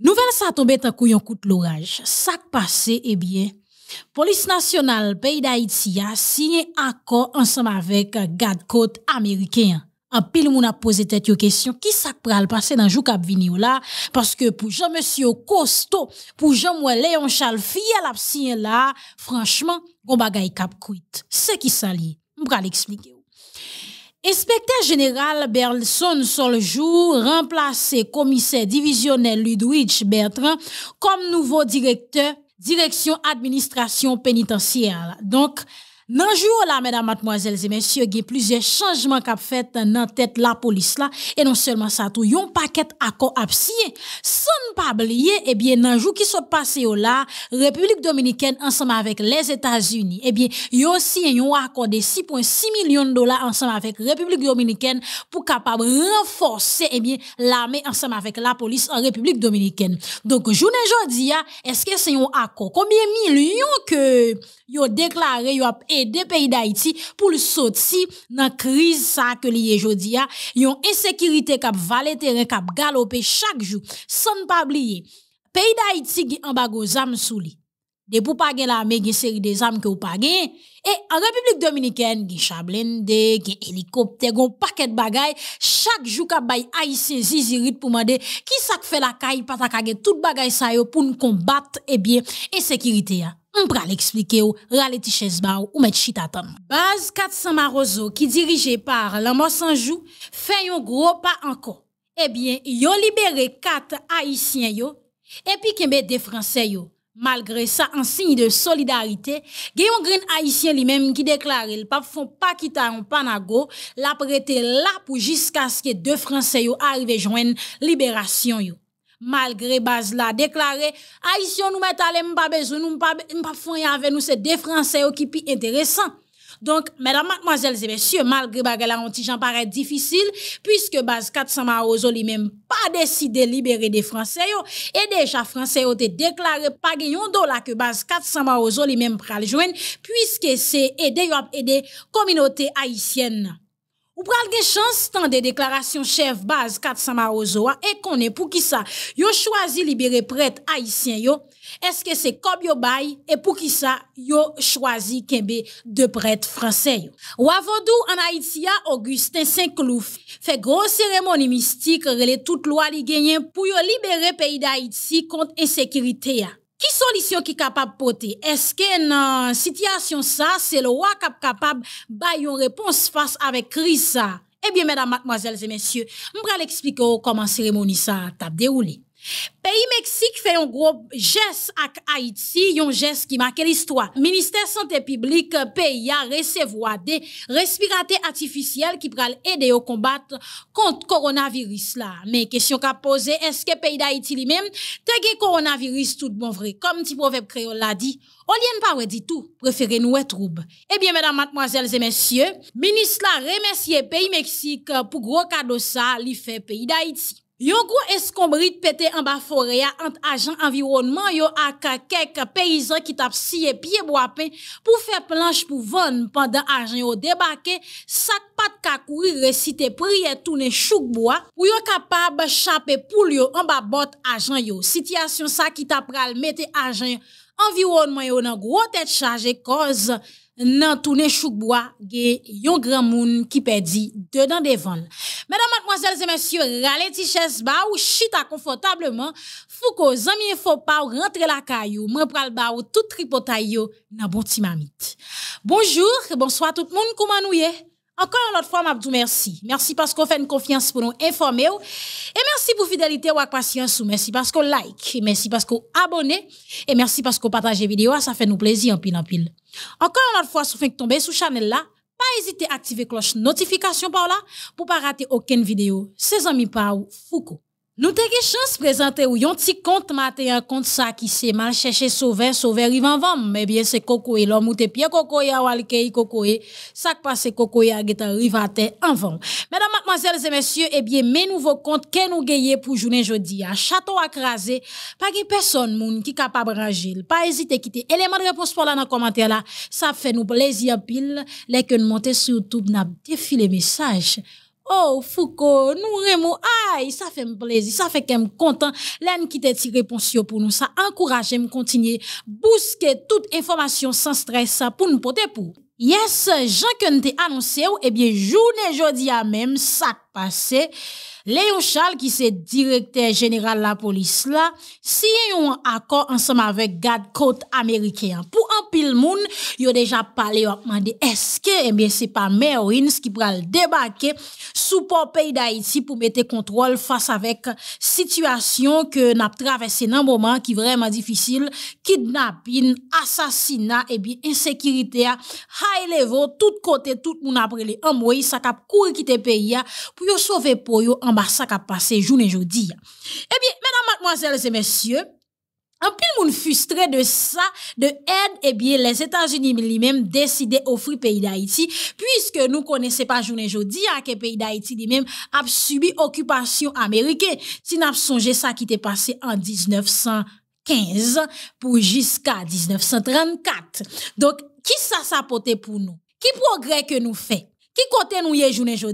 Nouvelle ça tombé tant yon l'orage. Ça passé eh bien. Police nationale pays d'Haïti a signé accord ensemble avec garde côte américain. En pile on a posé tête question qui ça pral passé dans jou là parce que pour Jean monsieur Costo, pour Jean moi Léon Charles la a signé là franchement va bagay k'ap quitte. C'est qui ça lié? On va l'expliquer inspecteur général Berlson jour, remplacé commissaire divisionnel Ludwig Bertrand comme nouveau directeur direction administration pénitentiaire. Donc, Nan jour là, mesdames, mademoiselles et messieurs, il y a plusieurs changements qui qu'a fait dans tête la police là, et non seulement ça tout, un paquet d'accords Sans pas oublier, eh bien, jour qui s'est passé la République Dominicaine ensemble avec les États-Unis, eh bien, yon un accordé 6.6 millions de dollars ensemble avec République Dominicaine pour capable renforcer, eh bien, l'armée ensemble avec la police en République Dominicaine. Donc, journée aujourd'hui, est-ce que c'est un accord? Combien de millions que ils ont déclaré yo ont aidé le pays d'Haïti pour le sortir la crise ça que lié jodi a hein. yon insécurité cap valer terrain a galoper chaque jour sans pas oublier pays d'Haïti qui des armes sous li de pou pa gen l'armée gen série des armes que ou pa gen et en République dominicaine gen des hélicoptères, hélicoptère paquets paquet bagay chaque jour k'ap bay haïtien zizirit pour demander qui ça fait la caille pas ta tout bagay sa yo pour nous combattre et eh bien insécurité hein on va l'expliquer ou râler ba ou mettre chita Base 400 Marozo qui dirigée par Lamos Sanjou fait un gros pas encore. Eh bien, ont libéré 4 haïtiens et puis kembe des français Malgré ça, en signe de solidarité, Guillaume Green Haïtien lui-même qui déclare le ne font pas quitter un panago, l'a prêté là pour jusqu'à ce que deux Français arrivent la libération malgré base là déclaré haïtien nous met aller pas besoin nous pas pas faire avec nous c'est des français qui pi intéressant donc, mesdames, mademoiselles et messieurs, malgré a la petit j'en paraît difficile, puisque base 400 Marozo lui-même pas décidé de libérer des Français, et déjà Français ont déclaré pas gagnon dollar que base 400 Marozo lui-même pral joindre, puisque c'est aider, aider communauté haïtienne. Ou pral gen chance tant de déclarations chef Pour 400 ça qu'on est pou de libérer yo prêtres haïtiens. Est-ce yo, que c'est comme yo bay Et pour qui ça yo choisi kembe de prêtre français. yo. Wavodou en Haïti, Augustin Saint-Clouf fait grosse cérémonie mystique relé toute loi li pour pou yo libérer pays pays d'Haïti kont qui solution qui capable de porter Est-ce que dans situation ça, c'est le roi qui capable de une réponse face avec crise ça Eh bien, mesdames, mademoiselles et messieurs, je vais vous expliquer comment la cérémonie ça a déroulé. Pays Mexique fait un gros geste à Haïti, un geste qui marque l'histoire. Ministère de Santé publique, euh, pays a recevoir des respirateurs artificiels qui pourraient aider au combat contre le coronavirus Mais la question qu'a posée, est-ce que le pays d'Haïti lui-même, t'as coronavirus tout bon vrai? Comme petit proverbe créole l'a dit, on a pas réduit tout, préférer nous être trouble. Eh bien, mesdames, mademoiselles et messieurs, ministre a remercie pays Mexique euh, pour gros cadeau ça, il fait pays d'Haïti. Yon gros escombrit pété en bas forêt entre agents environnement yo à quelques paysans qui tap scié pied pain pour faire planche pour vendre pendant agent yo débarqué sac pas de ka courir réciter prière tourner chouk bois pour yo capable chaper poule yo en bas botte agent yo situation ça qui tap pral mettre agent environnement yo nan gros tête chargé cause nan toune choukboa ge yon gran moun ki pedi dedan devan. Medan matmoazel et monsye, rale ti ches ba ou chita confortablement. fou ko pa rentre la kayou, mwen pral ba ou tout tripotay yo nan bon ti Bonjour, bonsoir tout moun kouman encore une fois, m'abdou merci. Merci parce qu'on fait une confiance pour nous informer. Et merci pour fidélité ou patience. Merci parce qu'on like. Merci parce qu'on abonne. Et merci parce qu'on partage vidéo. Ça fait nous plaisir en pile en pile. Encore une fois, si vous êtes tomber sur channel là, pas hésiter à activer cloche notification pour là pour pas rater aucune vidéo. C'est amis par Foucault. Nous avons chance de présenter un petit compte matin, un compte ça qui s'est mal cherché sauver, sauver, en vent Mais bien, c'est Coco l'homme ou te pied Coco ou Walkei Coco ça qui passe Coco et à terre en vent. Mesdames, mademoiselles et messieurs, eh bien, mes nouveaux comptes qu'est-ce que nous gagnons pour journée jeudi à château à craser, pas de personne moun qui capable ranger. Pas hésiter à quitter élément de réponse pour là dans commentaire là. Ça fait nous plaisir pile, les que nous montons sur YouTube n'a défilé message. Oh, Foucault, nous remou, aïe, ça fait me plaisir, ça fait qu'elle content. L'aime qui t'a tiré réponse pour nous, ça encourage me continuer, bousquer toute information sans stress pour nous porter pour. Yes, Jean que nous annoncé, eh bien, journée jeudi à même, ça Léon Charles, qui c'est directeur général de la police, là, si un accord ensemble avec garde côte américain. Pour un pile moun, a déjà parlé, a demandé, est-ce que, et eh bien, c'est pas Merwins qui le débarquer sous port pays d'Haïti pour mettre contrôle face avec situation que n'a traversé dans moment qui vraiment difficile, kidnapping, assassinat, et eh bien, insécurité, high level, tout côté, tout moun après les envoyé, ça cap courir quitter pays, pour vous sauver pour yo en bas ça jour passé journée jeudi Eh bien, mesdames, mademoiselles et messieurs, peu de monde frustré de ça, de aide, eh bien, les états unis lui-mêmes même d'offrir offrir pays d'Haïti, puisque nous connaissons pas journée jeudi à hein, quel pays d'Haïti lui même a subi occupation américaine. si songé ça ça qui était passé en 1915 pour jusqu'à 1934. Donc, qui ça ça pour nous Qui progrès que nous Qui Qui nous nous nou jour journée jour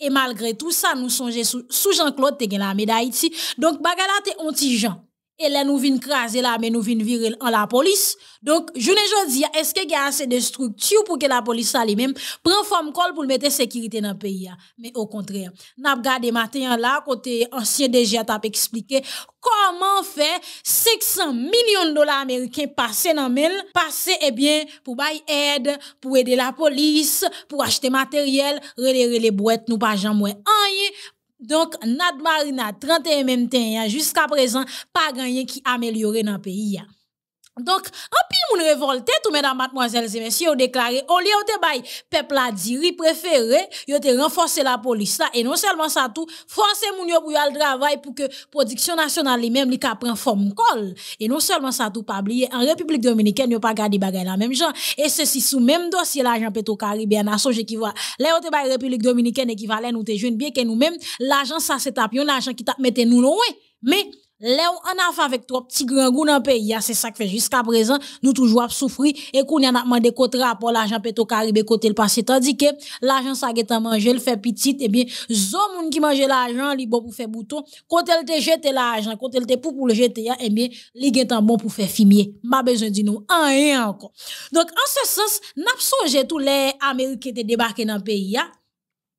et malgré tout ça, nous songeons sous Jean-Claude, tu la médaille Donc, bagala, t'es anti-Jean et là nous vienne craser là mais nous vienne virer en la police donc je ne dis est-ce qu'il y a assez de structures pour que la police ça même prend forme col pour mettre sécurité dans le pays hein. mais au contraire n'a regardé matin là côté ancien DG t'a expliqué comment faire 500 millions de dollars américains passer dans mail passer eh bien pour bail aide pour aider la police pour acheter matériel relayer les boîtes nous pas jamais rien donc, Nad Marina, 31 même temps, hein, jusqu'à présent, pas gagné qui amélioré dans le pays. Hein. Donc, en pile moun révolté, tout mesdames, mademoiselles et messieurs, ont déclaré, au lieu de bay, peuple a diri préféré, y ont renforcé la police là, et non seulement ça tout, forcer moun yo pour travail pour que production nationale li même li ka prend forme col. Et non seulement ça tout, pas oublier, en République Dominicaine, a pas gardé bagay la même gens, et ceci sous même dossier l'argent pétro caribéen, à songe qui voit, là yo République Dominicaine équivalent, nous te jeune bien que nous même, l'argent ça c'est tapé, un l'argent qui t'a mette nous loin. Mais, Là on a avec trois petits grands goûts dans le pays, c'est ça que fait jusqu'à présent, nous toujours souffrir et qu'on a demandé côté rapport l'argent pétrocaribé caribé côté le passé tandis que l'argent ça qui manger le fait petit et eh bien zo moun qui mange l'argent li bon pour faire bouton Quand elle te jeté l'argent quand elle te pour pour le jeter et eh bien li bon pour faire fumier Ma besoin de nous rien encore donc en ce sens n'a tous les américains te débarqués dans le pays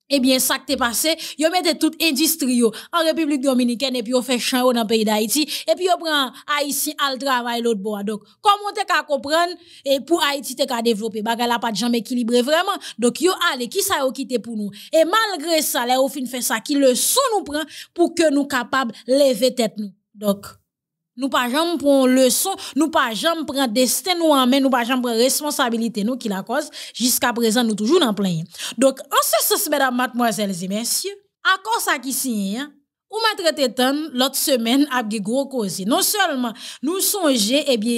eh bien, ça qui t'est passé, yo mettez toute industrie en République Dominicaine et puis ont fait chan dans le pays d'Haïti et puis yo prend Haïti al travail l'autre bois. Donc, comment tu qu'à comprendre et pour Haïti t'es qu'à développer? Bah, la pas de jambe équilibré vraiment. Donc, yo allez, qui ça yo quitté pour nous? Et malgré ça, là, au fin fait ça qui le son nous prend pour que nous capables lever tête nous. Donc. Nous pas jamais prendre leçon, nous pas jamais prendre destin nous en main, nous pas jamais prendre responsabilité nous qui la cause. Jusqu'à présent, nous toujours en plein. Donc, en ce sens, mesdames, mademoiselles et messieurs, à cause ça qui signe, hein. ou l'autre semaine, a des gros causes. Non seulement, nous songez, eh bien,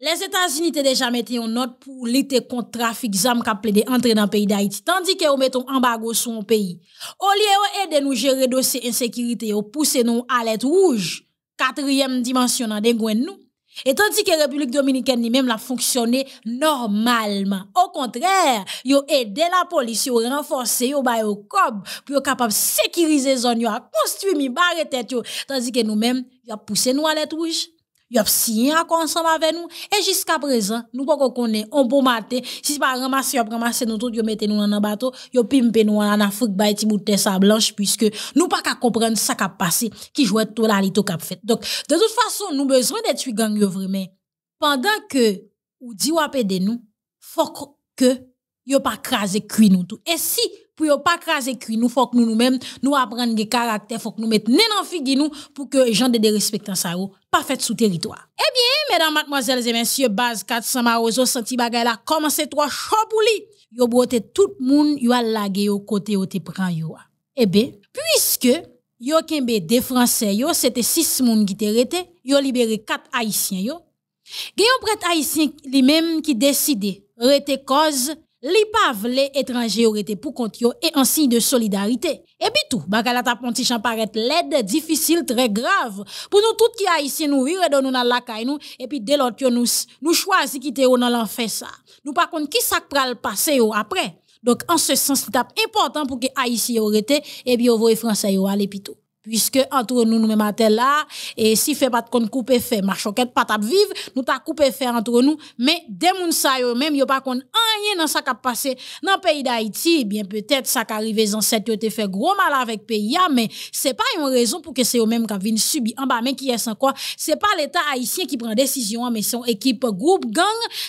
les États-Unis ont déjà mis une note pour lutter contre le trafic d'armes qui a entrer dans le pays d'Haïti, tandis que nous mettons un embargo sur un pays. Au lieu d'aider nous gérer dossier insécurité, ils pousser nous à l'aide rouge quatrième dimension dans des nous. Et tandis que la République dominicaine lui-même l'a fonctionné normalement. Au contraire, yo aidé la police, a renforcé, yo ba au cob, pour capable sécuriser les zones, a construire mi barre tête tandis que nous-mêmes, a poussé nous à l'être rouge. Ils ont signé à consommer avec nous. Et jusqu'à présent, nous pas qu'on on bon matin, si pas ramassé, on ramasser nous tous, ils mettent nous dans un bateau, ils pimpé nous en Afrique, bah, ils bout sa blanche, puisque nous pas qu'à comprendre ça qu'a passé, qui jouait tout la lito qu'a fait. Donc, de toute façon, nous besoin d'être tuer gang, vraiment. Pendant que, ou dit ou nous, faut que, yo pas craser cuit nous tout. Et si, pour ne pas craser nous faut que nous nous-mêmes nous apprendre des caractères faut que nous mettions en figure nous pour que les gens de respectant ça pas fait sous territoire eh bien mesdames mademoiselles et messieurs base 400 marozo senti bagay la commencé trois chaud pour lui yo broté tout monde yo a lagué au côté au te prend yo eh bien puisque yo kembe des français yo c'était six monde qui te rete yo libéré quatre haïtiens yo Gayon prêtre haïtien lui-même qui décidait rete cause li les étrangers, étranger été pour pou et en signe de solidarité. Et puis tout, bagala ta ponti chan paret l'aide difficile, très grave. Pour nous tout qui haïtien nous vire nous dans la caille nous, et puis dès lors, que nous, nous choisi qui te dans l'enfer ça. Nous par contre, qui sak pral passé après? Donc, en ce sens, c'est important pour que haïtien aient été et puis yo voye français yo aller tout. Puisque entre nous, nous même à là, et si fait pas de compte couper fait, ma choquette pas vivre, nous t'a coupé fait entre nous, mais des moun sa yo même, yo pas qu'on rien dans ça qui a passé dans le pays d'Haïti, eh bien peut-être ça qui arrivé dans cette yo te fait gros mal avec pays, mais c'est pas une raison pour que c'est eux même qui viennent subir en bas, mais qui est quoi c'est pas l'État haïtien qui prend décision, hein, mais son équipe groupe gang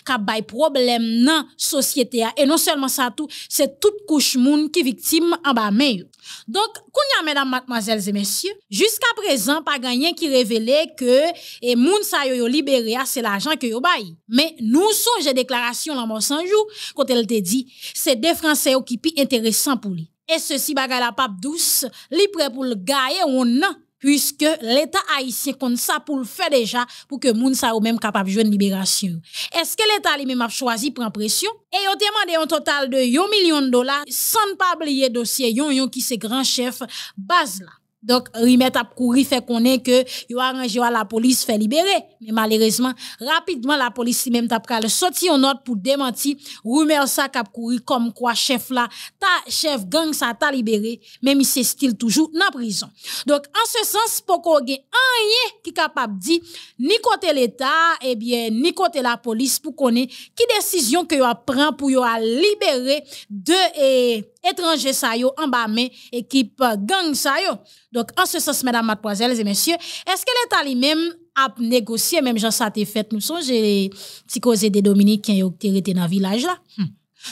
qui a des problème dans société, et non seulement ça tout, c'est toute couche moun qui victime en bas, mais. Donc, qu'on mesdames, mademoiselles et messieurs, jusqu'à présent, pas gagné qui révélait que, et moun sa libéré, ah, c'est l'argent que yo bail. Mais nous songe déclaration la mort sans jour, quand elle te dit, c'est des Français qui pi intéressant pour lui. Et ceci bagay la pape douce, li prêt pour le gagner ou non, puisque l'État haïtien compte ça pour le faire déjà, pour que moun sa ou même capable de jouer une libération. Est-ce que l'État lui-même a choisi prendre pression? Et a demandé un total de 1 million de dollars, sans pas oublier dossier yon yon qui c'est grand chef, base là. Donc, remettre à fait qu'on est que, yo arrangé à la police fait libérer. Mais malheureusement, rapidement, la police même pris le sorti en note pour démentir, rumeur ça cap comme quoi chef là, ta chef gang ça t'a libéré, même il c'est style toujours dans prison. Donc, en ce sens, pour gen rien qui capable dit, ni côté l'État, eh bien, ni côté la police pour qu'on qui décision que a prend pour yo libérer de, et eh, étranger ça yo en bas équipe euh, gang ça yo. Donc en ce sens mesdames mademoiselles et messieurs, est-ce que l'état lui-même a négocié même gens ça été fait nous songe petit causé des dominicains qui ont été dans village là? Hmm.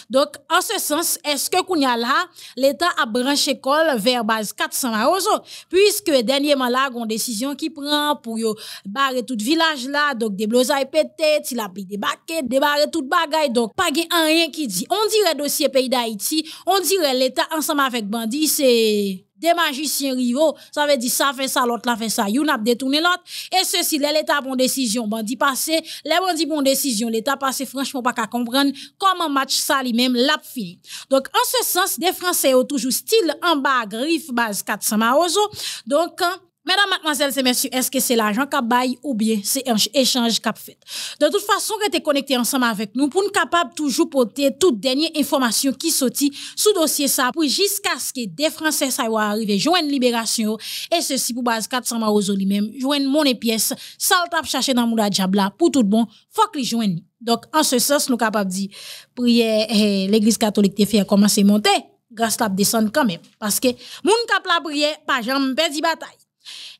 Donc, en ce sens, est-ce que a là, l'État a branché col vers base 400 euros, puisque dernièrement là, une décision qui prend pour barrer tout village là, donc des blousailles pétées, il a pris des baquettes, débarrer tout bagaille, donc pas rien qui dit. On dirait dossier pays d'Haïti, on dirait l'État ensemble avec Bandi, c'est des magiciens rivaux, ça veut dire ça fait ça, l'autre la fait ça, you n'a détourné l'autre. Et ceci, l'État bon décision, dit passé, les bandits bon décision, l'État passé, franchement, pas qu'à comprendre comment match ça lui-même l'a fini. Donc, en ce sens, des Français ont toujours style en bas, griffe, base 400 maozo. Donc, hein, Mesdames, mademoiselles et messieurs, est-ce que c'est l'argent qu'a bail ou bien c'est un échange qu'a fait? De toute façon, êtes connectés ensemble avec nous pour nous capable toujours porter toutes dernières informations qui sortent sous dossier ça pour jusqu'à ce que des Français ça arrivés, arriver, joindre libération et ceci pour base 400 au lui-même, joindre mon pièce, ça le tape chercher dans le Diabla pour tout bon, faut que les Donc, en ce sens, nous capables de dire, prière, eh, eh, l'église catholique te fait commencer à monter, grâce à la descendre quand même. Parce que, mon cap la pas jamais perdu bataille.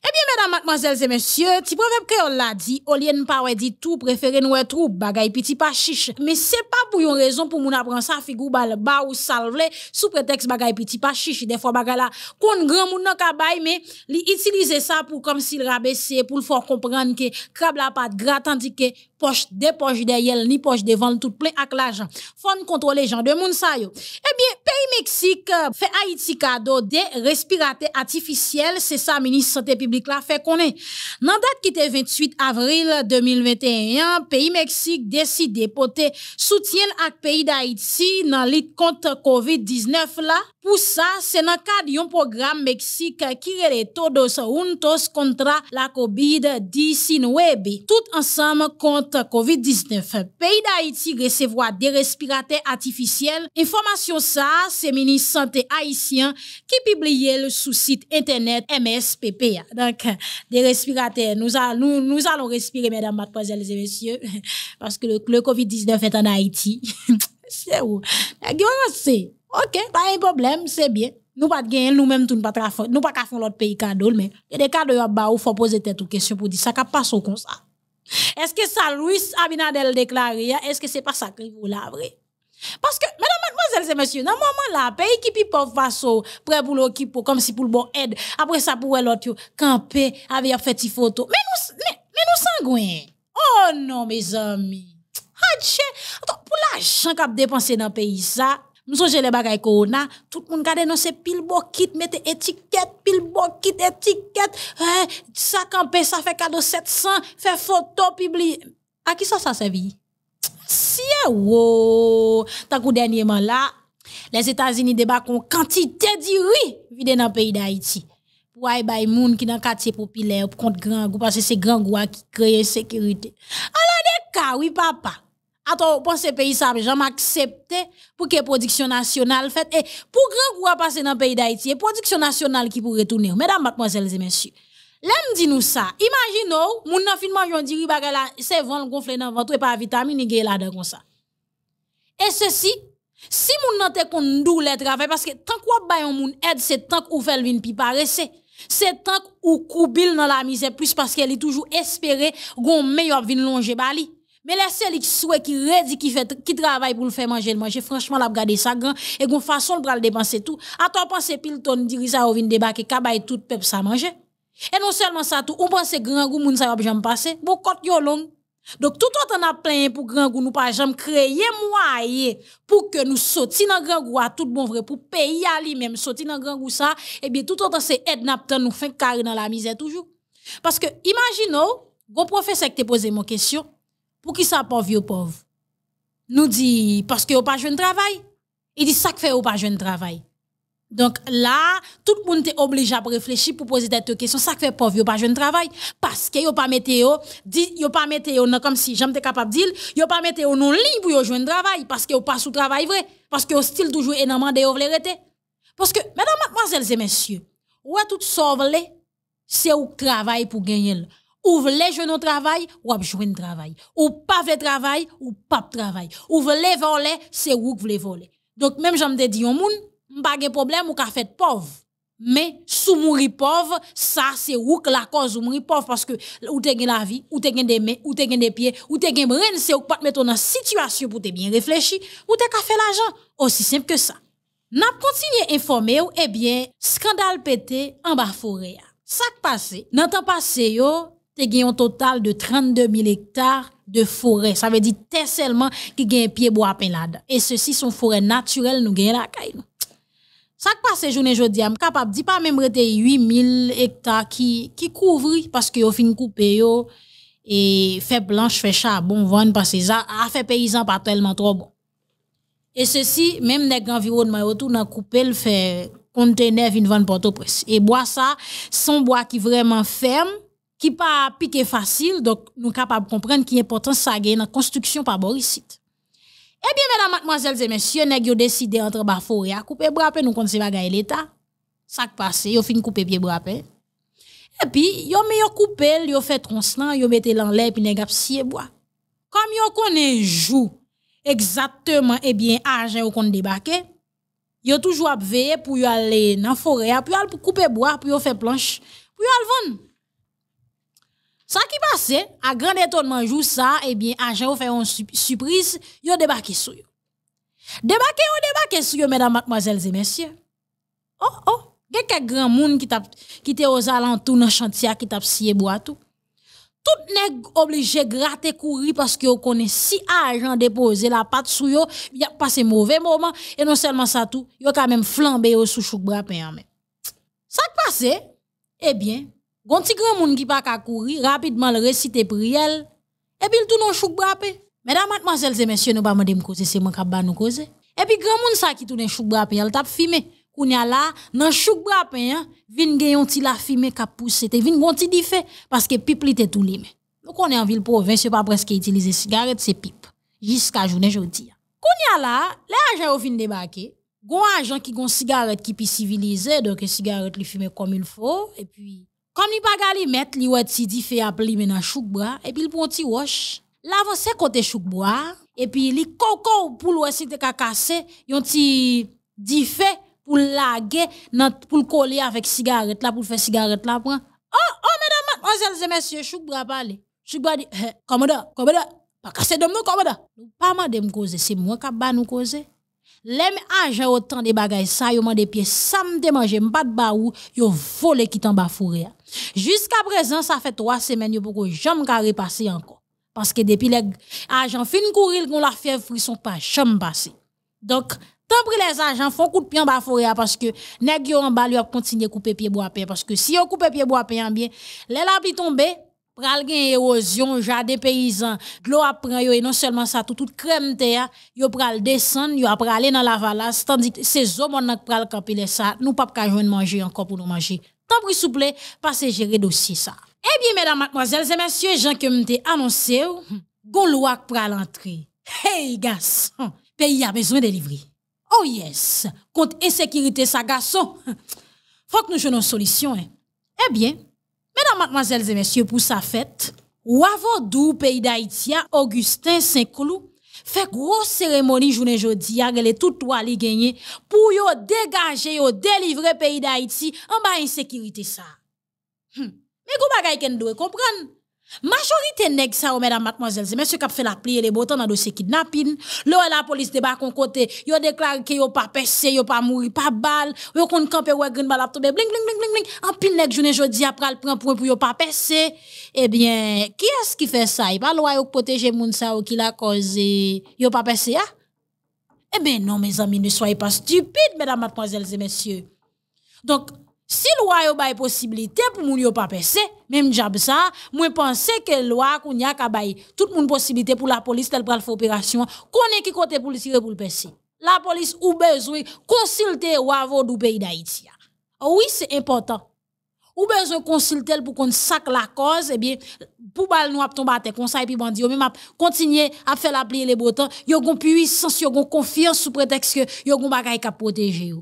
Eh bien, mesdames, mademoiselles et messieurs, petit proverbe créole l'a dit, on lieu ne pas dit tout, préférer nous trop bagay petit pas chiche. Mais c'est pas pour une raison pour moun apprendre ça, figou bal ba ou salve, sous prétexte bagay petit pas chiche. Des fois, bagay là, qu'on grand moun nan kabay, mais li utilise ça pour comme s'il rabaissait, pour le faire comprendre que crabe la pas gras, tandis que poche des poches derrière, ni poche devant, tout plein avec l'argent. contre les gens de monde et Eh bien, pays Mexique euh, fait Haïti cadeau des respirateurs artificiels, c'est ça, ministre Santé publique là fait connaître dans la date qui était 28 avril 2021, pays Mexique décide porter soutien à pays d'Haïti dans lutte contre COVID-19 là. Pour ça, c'est dans cadre d'un programme Mexique qui relève todos juntos contre la COVID-19. Tout ensemble contre COVID-19. Pays respirateurs artificiels. Information, ça, c'est le ministre sa, ministre Santé haïtien qui qui publié le sous site internet MSPP. Donc, des respirateurs. nous, allons respirer, mesdames, mademoiselles et messieurs, parce que le, COVID-19 est en Haïti. c'est où? Ok, pas un problème, c'est bien. nous pas nous nous menm pas ne nous pas qu'à pays pays pays mais il y y des des de à bas où faut poser questions ou pour dire ça ça est-ce que ça, Louis Abinadel déclaré, est-ce que c'est pas ça que vous l'avez? Parce que, mesdames, mademoiselles et messieurs, dans le moment là, pays qui pauvre face ça, prêt pour l'occuper, comme si pour le bon aide, après ça pour l'autre, camper, avait fait petite photo. Mais nous, mais, nous sanguins. Oh non, mes amis. Pour l'argent qu'a dépensé dans le pays, ça, nous songeons les bagailles corona, tout le monde garde dans ces pile kit, mettez étiquette, pile kit, étiquette, hein? ça campé, ça fait cadeau 700, fait photo, publie. À qui ça, ça servi? Si, eh, wow! Tant que dernièrement là, les États-Unis débarquent en quantité de riz vide dans le pays d'Haïti. Pour aller bay moun qui dans quartier populaire, contre grand groupe, parce que c'est grand groupe qui crée sécurité. Alors, des cas, oui, papa. Attends, que le pays, ça, jamais accepté pour que production nationale faite. Et pour grand coup à passer dans le pays d'Haïti, production nationale qui pourrait tourner. Mesdames, mademoiselles et messieurs, Lèm di nou ça. Imaginez, moun nan finman yon que c'est la, se van dans gonfle ventre et pas la vitamine ge la là comme ça. Et ceci, si, si moun nan te kon parce le tant qu'on tank wap bayon moun c'est tant qu'on fait le vin pi parese, c'est tant qu'on koubil dans la misère plus parce qu'elle toujours toujours gon qu'on yop vin longe bali. Mais les seuls qui souhaitent, qui qui fait, qui travaille pour le faire manger, le manger, franchement, la garder ça grand, et qu'on façon, le le dépenser tout. À toi, penser pile ton dirigeant, vient débarquer, cabaye tout peuple ça manger. Et non seulement ça tout, on pense grand goût, moun ça va jamais passer, bon, côte yo long. Donc, tout autant on a plein pour grand goût, nous pas jamais créer moyens pour que nous sortions dans grand goût à tout bon vrai, pour payer à lui-même, sortir dans grand goût ça, et eh bien, tout autant c'est aide n'a nous fait carré dans la misère toujours. Parce que, imaginons, gros professeur qui te posé mon question, pour qui ça pauvre pauvre Nous dit parce que n'ont pas jeune travail. Il dit ça que fait n'ont pas jeune travail. Donc là, tout le monde est obligé à réfléchir pour poser des questions. Ça que fait pauvre, pas jeune travail. Parce que yo pas météo, yo pas météo, comme si j'étais capable de dire, yo pas météo non libre pour yo jeune travail. Parce que n'ont pas sous travail vrai. Parce que au style toujours énormément de yo Parce que, mesdames, mademoiselles et messieurs, ouais, tout sauve c'est au travail pour gagner. Ou vle jouer au travail, ou au travail. Ou pas le travail, ou pas travail. ou voulez voler c'est où que vous voler. Donc, même me de dire au moun, pas de problème ou ka fait pauvre. Mais, vous mourrez pauvre, ça, c'est où que la cause ou pauvre, parce que, ou avez la vie, ou avez des mains, ou avez des pieds, ou te gen brain, c'est ou pas te mettre dans situation pour te bien réfléchir, ou te ka fait l'argent. Aussi simple que ça. N'a continué informer eh bien, scandale pété en bas forêt. Ça qui passe, dans passé yo, tes gagné un total de 32 000 hectares de forêt. Ça veut dire t'es seulement qui gagne pied bois dedans Et ceci sont forêts naturelles nous gagnons la caille. Ça qui passe journée suis am capable di pas même 8 000 hectares qui qui couvri parce que yo fin couper yo et fait blanche fait charbon vendre parce que ça a fait paysan pas tellement trop bon. Et ceci même les environnement autour dans coupé le fait conteneur une vendre pour au Et bois ça, son bois qui vraiment ferme qui pas piqué facile, donc nous capables de comprendre qui est important ça dans la construction par Borisite. Eh bien, mesdames, mademoiselles et messieurs, nous avons décidé entre forêt à couper brapé, nous compte bagaille l'État. Ça qui passe, yo fin couper pied brapé. Et puis, yo mis yo couper, yo fait tronçon, yo avons mis l'air, puis nèg ap le bois. Comme yo connaît exactement, eh bien, argent yo débarqué débarquer, yo toujours veillé veiller pour aller dans la forêt, pour couper couper bois, pour faire faire planche, pour aller vendre. Ça qui passe, à grand étonnement, joue ça, eh bien, agent fait une surprise, ont débarqué sur eux. Débarqué ou débarqué sur eux, mesdames, mademoiselles et messieurs. Oh, oh, il quelques grand monde qui était aux alentours dans chantier, qui t'a scié bois tout. Tout nèg obligé gratter courir parce que connaît si si agent déposé la patte sur eux, il y a un mauvais moment et non seulement ça tout, ont quand même flambé au sous chouk bras Ça qui passé, eh bien, Gon ti grand moun ki pa ka courir, rapidement le réciter priel et puis tout non chouk brapé. Mesdames, mademoiselles et messieurs, nous pas demander me causer, c'est moi qui ba nous causer. Et puis grand moun sa ki tout non chouk brapé, elle t'ap filmé. Kounya là, nan chouk brappé, hein, vin yon ti la fime qui poussé, te vin gon ti di parce que pip li te tout limé. Nous on est en ville province, c'est pas presque utiliser cigarette, c'est pipe jusqu'à journée jodi. Hein. Kounya là, les agents vin débarquer. Gon agent qui gon cigarette qui pi civilisé, donc cigarette li fume comme il faut et puis comme il pas gali mettre un petit si à fait appli dans le choukbra, et puis il prend petit wash. c'est côté chouk et puis il coco pour le si te ka kase, yon ti di fait pour laguer pour le coller avec cigarette là pour faire cigarette là Oh oh mesdames mademoiselles et messieurs choukbra bra parler. dit, bra eh, dit commandant commandant pas cassé de nous commandant. Nous pas de me causer c'est moi qui pas nous causer. Les agents autant de bagages, ça, ils m'ont des pieds, ça me démange, m'a pas de baou, ils volé qui t'en bas Jusqu'à présent, ça fait trois semaines, ils n'ont jamais passer encore. Parce que depuis les agents fin courir, ils la fièvre, ils sont pas jamais passé. Donc, tant que les agents font couper pied en bas parce que, nest yo en bas, ils ont continué à couper pied bois à Parce que si on coupe coupé pied bois à pied, bien, les lapis tomber pral gen érosion, jardin paysan, l'eau apprend yo et non seulement ça tout toute crème terre, yo pral descendre, yo après aller dans la vallée, tandis que ces hommes on pral camper ça, nous pas ka joindre manger encore pour nous manger. Tant pis s'il vous plaît, passez gérer dossier ça. Eh bien mesdames, mademoiselles et messieurs, gens que m'te annoncé, gon loi pral entrer. Hey garçon, pays a besoin de livrer. Oh yes, contre insécurité ça garçon. Faut que nous jouions une solution hein. Eh bien, Mesdames, mademoiselles et messieurs, pour sa fête, Wavodou, pays d'Haïti, Augustin Saint-Cloud, fait grosse cérémonie journée jeudi a les tout toi li pour dégager yo délivrer pays d'Haïti en bas insécurité ça. Hmm. Mais vous bagay ken comprendre. Majorité nèg ça ou oh, mesdames mademoiselles, c'est monsieur qui fait la plier les boutons dans dossier kidnapping. Là la police débarque en côté, yo déclare que yo pas péché, yo pas mouri, pas balle, yo kon camper ouais green balle a tomber bling bling bling bling bling. En pile nèg journée jodi après le prend pour pour yo pas percé. Eh bien, qui est-ce qui fait ça? Il pas loi yo protéger moun ça ou qui la cause yo pas percé, ah? Eh bien non mes amis, ne soyez pas stupides mesdames mademoiselles et messieurs. Donc si loi pas bay possibilité pour moun yo pas percer, même job ça, moi pense que loi qu'on y a ka bay tout moun possibilité pour la police tel pral faire opération, connait qui côté pour le tirer pour le percer. La police a besoin consulter ou avo du pays d'Haïti. Oui, c'est important. a besoin consulter pour qu'on sache la cause eh bien pour bal nous a tombé à terre comme et puis bandi même continuer à faire la plier les boutons, yo gon puissance, yo gon confiance sous prétexte que yo gon bagaille qui protéger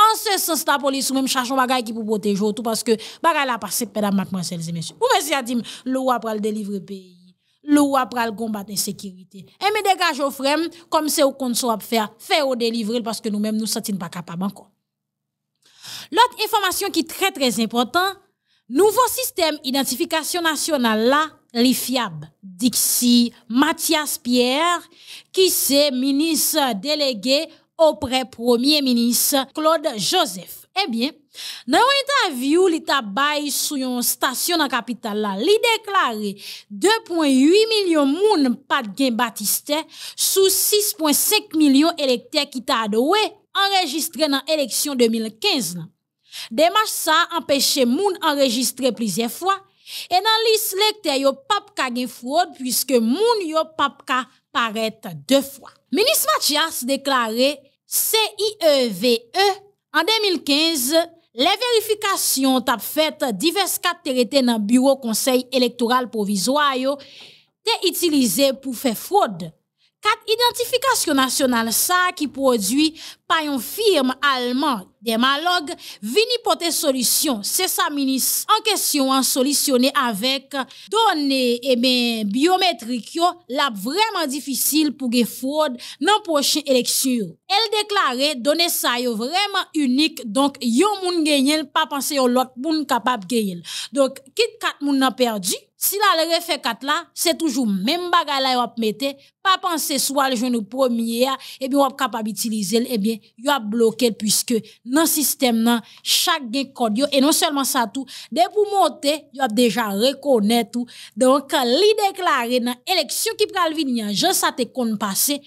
en ce sens, la police ou même cherchons un bagage qui pour protéger tout parce que bagage la passé, mesdames, mademoiselles et messieurs. Ou monsieur a dit, l'eau après le délivrer pays. L'eau après le combattre sécurité Et eh, mes dégage au frère, comme c'est au compte soit faire, faire au délivrer parce que nous-mêmes nous ne sommes pas capables encore. L'autre information qui est très très importante, nouveau système identification nationale là, RIFIAB, Dixie Mathias Pierre qui c'est ministre délégué auprès Premier ministre Claude Joseph. Eh bien, dans une interview li une sur yon station nan dans la, li déclaré 2.8 personnes moun de de Baptiste sous 6.5 millions d'électeurs qui ta été enregistrés dans l'élection 2015 des ça ça empêché moun plusieurs plusieurs fois et dans liste électeur yo pap ka gen fraude puisque moun yo pap ka paret deux ministre CIEVE, e, en 2015, les vérifications tap faites diverses diverses dans le bureau conseil électoral provisoire été utilisé pour faire fraude quatre identifications nationale ça qui produit par une firme allemande des malogues vini porter solution c'est sa ministre en question en solutionner avec données et eh ben biométriques, là vraiment difficile pour des fraudes dans prochaine élection elle déclarait données ça sont vraiment unique donc yon moun gagnel pas penser l'autre moun capable gagner. donc quitte quatre moun perdu si la le refait 4 là, c'est toujours même là où vous mette, pas penser soit le jeune premier, et eh bien on capable d'utiliser, et eh bien a bloqué puisque dans le système nan, chaque gain code et non seulement ça tout, dès vous montez, a déjà reconnaître tout. Donc, li déclaré dans l'élection qui pral venir, hein, je ça te ne passé,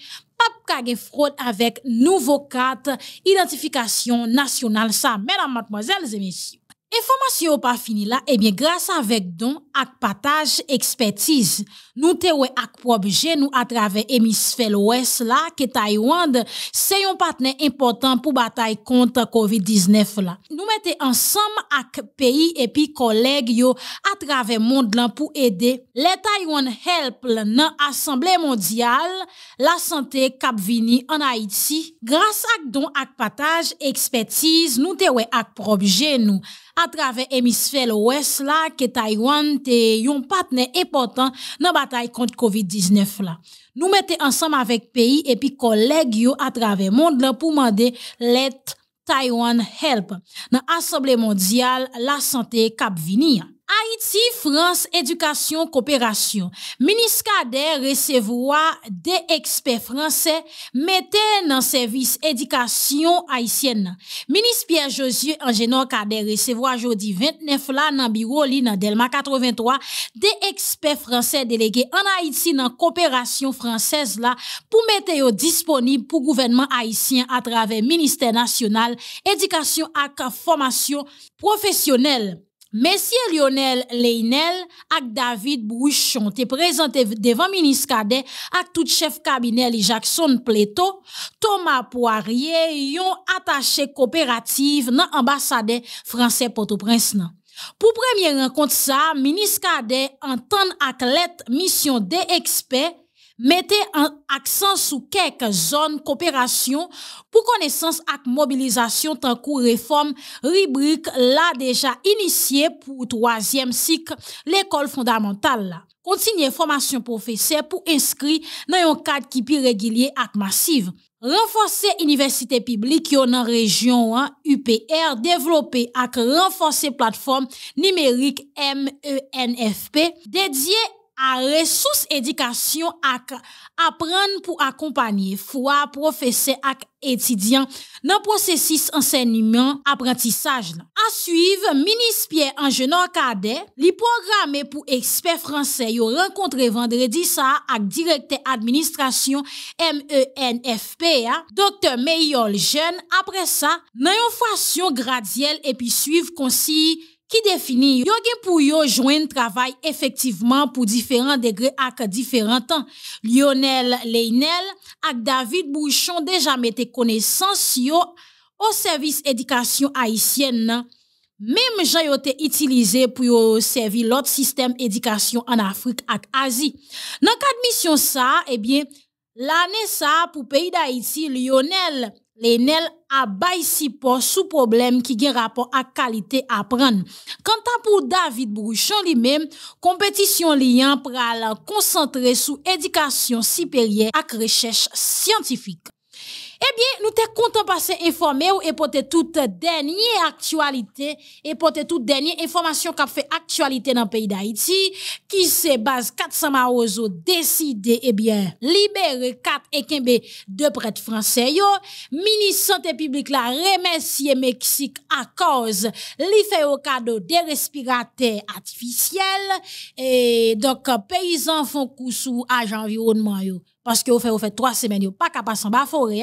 pas de fraude avec nouveau carte identification nationale ça, mesdames, mademoiselles et messieurs. Information pas fini là, et eh bien grâce avec don ak partage expertise. Nous te ak propre nous à travers hémisphère Ouest là, que Taïwan, est un partenaire important pour bataille contre COVID-19 là. Nous mettez ensemble ak pays et puis collègues yo à travers monde là pour aider. Les Taïwan help l'Assemblée assemblée mondiale, la santé cap vini en Haïti. Grâce à don ak partage expertise, nous te ak propre nous à travers hémisphère Ouest là, que Taïwan un yon partenaire important dans la bataille contre COVID-19 Nous mettons ensemble avec pays et puis collègues à travers le monde pour demander l'aide Taiwan Help dans Assemblée mondiale la santé cap venir. Hein. Haïti, France, éducation, coopération. Ministre Kader recevoir des experts français dans service éducation haïtienne. Ministre ministre Pierre Josie Angenor Kader recevoir aujourd'hui 29 là dans le li nan Delma 83 des experts français délégués en Haïti dans coopération française là pour mettre disponible pour le gouvernement haïtien à travers ministère National éducation et formation professionnelle. Monsieur Lionel Leynel et David Bouchon te devant devant Ministre Cadet avec tout chef cabinet Jackson Pléto, Thomas Poirier yon attaché coopérative, non l'ambassade français Port-au-Prince Pour première rencontre, rencontre, sa, ministre kade antan mission mission mettez un accent sur quelques zones coopération pour connaissance et mobilisation tant cours réforme rubrique la déjà initié pour troisième cycle l'école fondamentale. Continuez formation professeurs pour inscrire dans un cadre qui plus régulier et massif. Renforcer université publique dans la région UPR, développer et renforcer plateforme numérique MENFP, dédiée à ressources éducation à apprendre pour accompagner foi professeur et étudiants dans processus enseignement apprentissage à suivre ministre Pierre nord cadet li programmé pour experts français yo rencontré vendredi ça avec directeur administration MENFPA docteur Meyol jeune après ça dans une façon graduelle et puis suivre conseil qui définit yo gen pou yo jwen travail effectivement pour différents degrés ak différents temps. Lionel Leynel ak David Bouchon déjà mette connaissance au service éducation éducation même' même mem jan yo te pour servir l'autre système lot en Afrique an et ak Asie. Nan cadre mission, ça ebyen, eh bien, l'année Lionel Lenel sous problème qui problème rapport à qualité à qualité Quant à pour David Bouchon lui-même, compétition li la pral sur l'éducation supérieure et la recherche scientifique. Eh bien, nous sommes contents de passer informé et pour toute dernière actualité et pour toute dernière information qui fait actualité dans le pays d'Haïti, qui se base 400 maroons ont décidé, eh bien, libérer 4 et de prêtres français. Yo, ministre Santé publique l'a remercié Mexique à cause de fait au cadeau des respirateurs artificiels et donc paysans font coup sous agent environnement. Yo parce que vous fait, au fait trois semaines, vous pas capable de en bas forêt,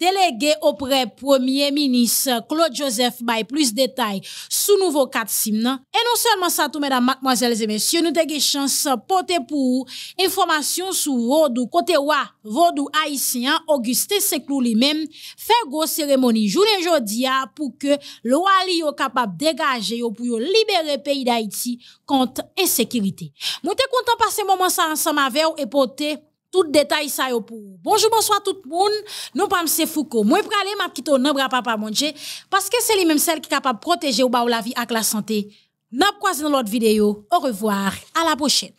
Délégué auprès Premier ministre Claude Joseph Bay, plus détails sous nouveau 4 simnan. Et non seulement ça, tout mesdames, mademoiselles et messieurs, nous avons chance porter pour information sur Vodou, côté wa, Vodou haïtien, Augustin Seklou lui-même, fait grosse cérémonie journée jour hein, pour que l'Oali soit capable de dégager pour libérer le pays d'Haïti contre insécurité. Nous sommes content de passer moment ça ensemble avec vous et porter tout détail ça pour Bonjour, bonsoir tout le monde. Non pas Monsieur Foucault. Moi pour aller m'a quitter nombre papa manger parce que c'est lui-même celle qui capable protéger ou la vie avec la santé. N'a croisé dans l'autre vidéo. Au revoir, à la prochaine.